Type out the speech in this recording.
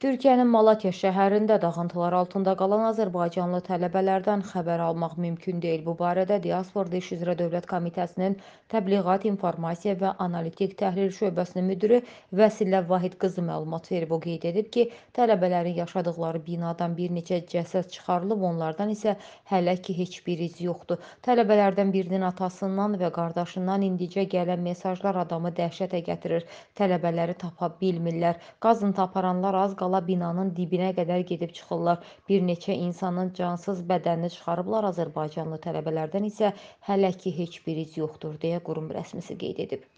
Türkiyənin Malatya şəhərində dağıntılar altında qalan azərbaycanlı tələbələrdən xəbər almaq mümkün deyil. Bu barədə Diasporda İş üzrə Dövlət Komitəsinin Təbliğat, İnformasiya və Analitik Təhlil şöbəsinin müdiri Vəsillə Vahid qızı məlumat verib. O qeyd edib ki, tələbələrin yaşadıkları binadan bir neçə cəsəd çıxarılıb, onlardan isə hələ ki heç bir iz yoxdur. Tələbələrdən birinin atasından və qardaşından indicə gələn mesajlar adamı dəhşətə gətirir. Tələbələri tapa bilmirlər. Qazıntı aparanlar az qalır tala binanın dibinə qədər gedib çıxırlar. Bir neçə insanın cansız bədənini çıxarıblar. Azərbaycanlı tələbələrdən isə hələ ki heç bir iz yoxdur deyə qurum rəsmisi qeyd edib.